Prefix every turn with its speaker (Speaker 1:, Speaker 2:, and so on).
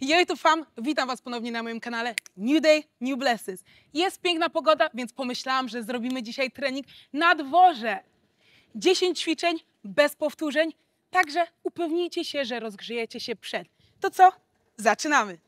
Speaker 1: Jej tu fam, witam Was ponownie na moim kanale New Day, New Blesses. Jest piękna pogoda, więc pomyślałam, że zrobimy dzisiaj trening na dworze. 10 ćwiczeń bez powtórzeń, także upewnijcie się, że rozgrzejecie się przed. To co?
Speaker 2: Zaczynamy!